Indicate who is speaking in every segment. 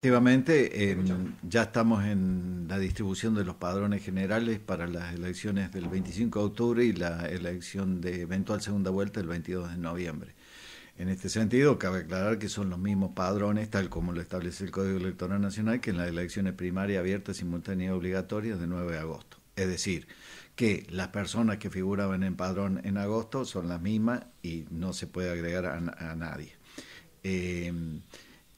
Speaker 1: Efectivamente, ya estamos en la distribución de los padrones generales para las elecciones del 25 de octubre y la elección de eventual segunda vuelta el 22 de noviembre. En este sentido, cabe aclarar que son los mismos padrones, tal como lo establece el Código Electoral Nacional, que en las elecciones primarias abiertas, simultáneas y obligatorias de 9 de agosto. Es decir, que las personas que figuraban en padrón en agosto son las mismas y no se puede agregar a, nadie. Eh,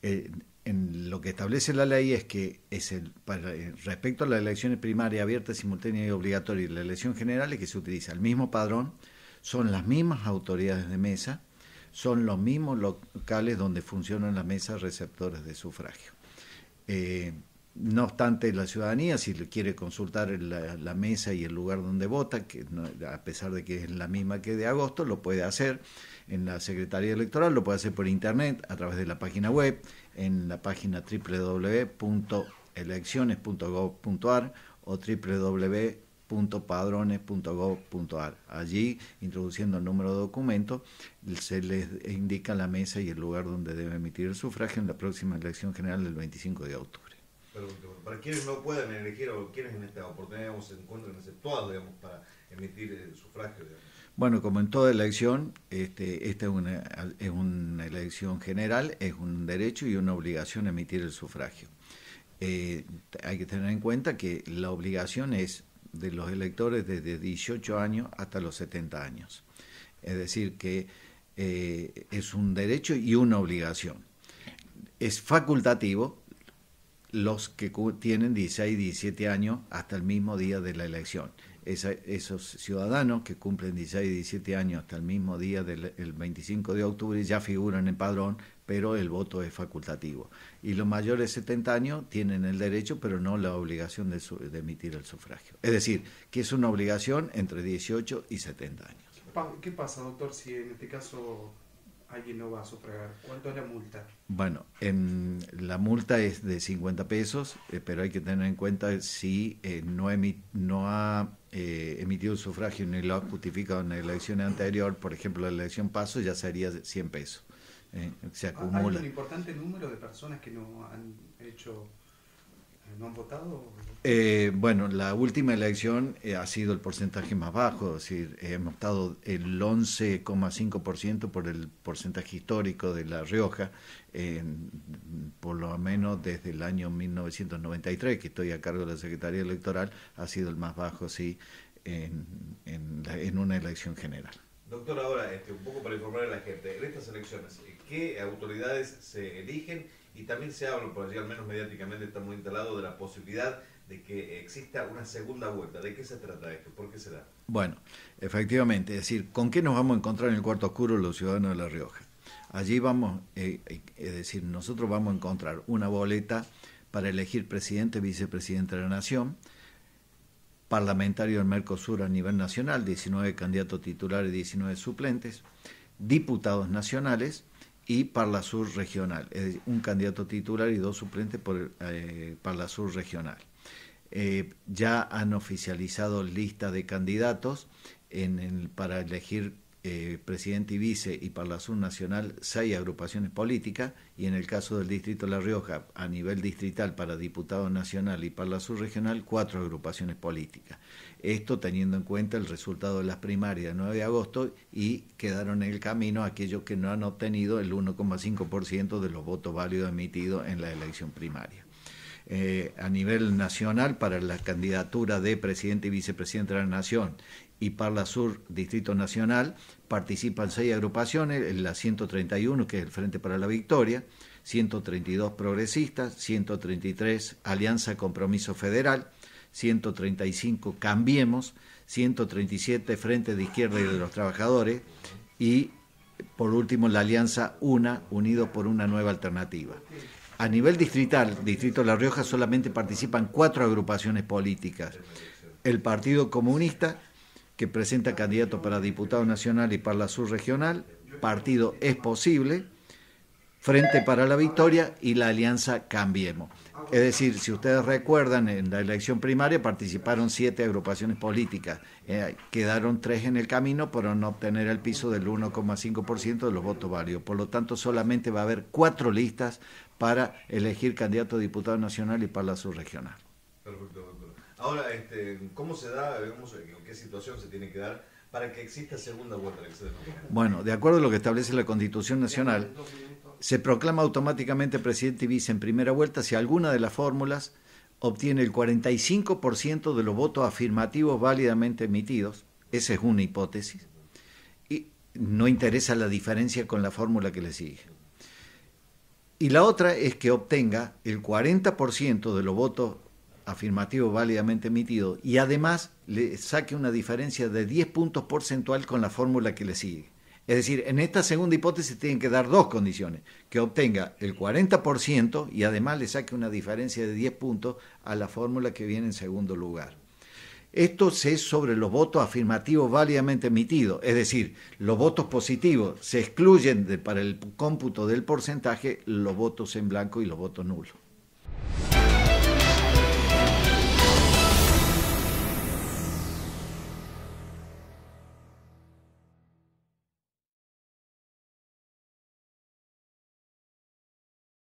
Speaker 1: eh, en lo que establece la ley es que es el, para, eh, respecto a las elecciones primarias abiertas, simultáneas y obligatorias la elección general es que se utiliza el mismo padrón, son las mismas autoridades de mesa, son los mismos locales donde funcionan las mesas receptoras de sufragio. Eh, no obstante, la ciudadanía, si quiere consultar la, mesa y el lugar donde vota, que a pesar de que es la misma que de agosto, lo puede hacer en la Secretaría Electoral, lo puede hacer por internet, a través de la página web, en la página www.elecciones.gov.ar o www.padrones.gov.ar. Allí, introduciendo el número de documento, se les indica la mesa y el lugar donde debe emitir el sufragio en la próxima elección general del 25 de octubre para quienes no puedan elegir o quienes en esta oportunidad se encuentran aceptados para emitir el eh, sufragio. Bueno, como en toda elección, este, esta es una, elección general, es un derecho y una obligación emitir el sufragio. Eh, hay que tener en cuenta que la obligación es de los electores desde 18 años hasta los 70 años. Es decir, que eh, es un derecho y una obligación. Es facultativo, los que tienen 16 y 17 años hasta el mismo día de la elección. esos ciudadanos que cumplen 16 y 17 años hasta el mismo día del 25 de octubre ya figuran en padrón, pero el voto es facultativo. Y los mayores de 70 años tienen el derecho, pero no la obligación de, de emitir el sufragio. Es decir, que es una obligación entre 18 y 70 años. ¿Qué pasa, doctor, si en este caso alguien no va a sufragar? ¿Cuánto es la multa? Bueno, la multa es de 50 pesos, eh, pero hay que tener en cuenta si eh, no, no ha eh, emitido un sufragio ni lo ha justificado en la elección anterior, por ejemplo, la elección paso ya sería 100 pesos. se ah, acumula. Hay un importante número de personas que no han hecho ¿No han votado? Eh, bueno, la última elección eh, ha sido el porcentaje más bajo, es decir, hemos votado el 11,5% por el porcentaje histórico de La Rioja, por lo menos desde el año 1993, que estoy a cargo de la Secretaría Electoral, ha sido el más bajo, sí, en una elección general. Doctor, ahora, este, un poco para informar a la gente, en estas elecciones, eh, ¿qué autoridades se eligen? Y también se habla, por allí al menos mediáticamente está muy instalado, de la posibilidad de que exista una segunda vuelta. ¿De qué se trata esto? ¿Por qué se da? Bueno, efectivamente, es decir, ¿con qué nos vamos a encontrar en el cuarto oscuro los ciudadanos de La Rioja? Allí vamos, eh, eh, es decir, nosotros vamos a encontrar una boleta para elegir presidente, vicepresidente de la Nación, parlamentario del Mercosur a nivel nacional, 19 candidatos titulares, 19 suplentes, diputados nacionales y Sur regional, es decir, un candidato titular y dos suplentes por eh, sur regional. Eh, ya han oficializado lista de candidatos para elegir eh, presidente y vice y para la Nacional seis agrupaciones políticas y en el caso del distrito La Rioja a nivel distrital para diputado nacional y para la subregional cuatro agrupaciones políticas. Esto teniendo en cuenta el resultado de las primarias del 9 de agosto y quedaron en el camino aquellos que no han obtenido el 1,5% de los votos válidos emitidos en la elección primaria. Eh, a nivel nacional para la candidatura de presidente y vicepresidente de la Nación y Parla Sur Distrito Nacional participan seis agrupaciones, la 131 que es el Frente para la Victoria, 132 progresistas, 133 Alianza Compromiso Federal, 135 Cambiemos, 137 Frente de Izquierda y de los Trabajadores y por último la Alianza UNA, Unidos por una Nueva Alternativa. A nivel distrital, Distrito La Rioja, solamente participan cuatro agrupaciones políticas. El Partido Comunista, que presenta candidatos para diputado nacional y para la subregional, Partido Es Posible, Frente para la Victoria y la Alianza Cambiemos. Es decir, si ustedes recuerdan, en la elección primaria participaron siete agrupaciones políticas. Eh, quedaron tres en el camino por no obtener el piso del 1,5% de los votos válidos. Por lo tanto, solamente va a haber cuatro listas para elegir candidato a diputado nacional y para la subregional. Perfecto, doctor. Ahora, este, ¿cómo se da, en qué situación se tiene que dar para que exista segunda vuelta Bueno, de acuerdo a lo que establece la Constitución Nacional, se proclama automáticamente presidente y vice en primera vuelta si alguna de las fórmulas obtiene el 45% de los votos afirmativos válidamente emitidos. Esa es una hipótesis. Y no interesa la diferencia con la fórmula que le sigue. Y la otra es que obtenga el 40% de los votos afirmativo válidamente emitido y además le saque una diferencia de 10 puntos porcentual con la fórmula que le sigue. Es decir, en esta segunda hipótesis tienen que dar dos condiciones, que obtenga el 40% y además le saque una diferencia de 10 puntos a la fórmula que viene en segundo lugar. Esto es sobre los votos afirmativos válidamente emitidos, es decir, los votos positivos se excluyen para el cómputo del porcentaje los votos en blanco y los votos nulos.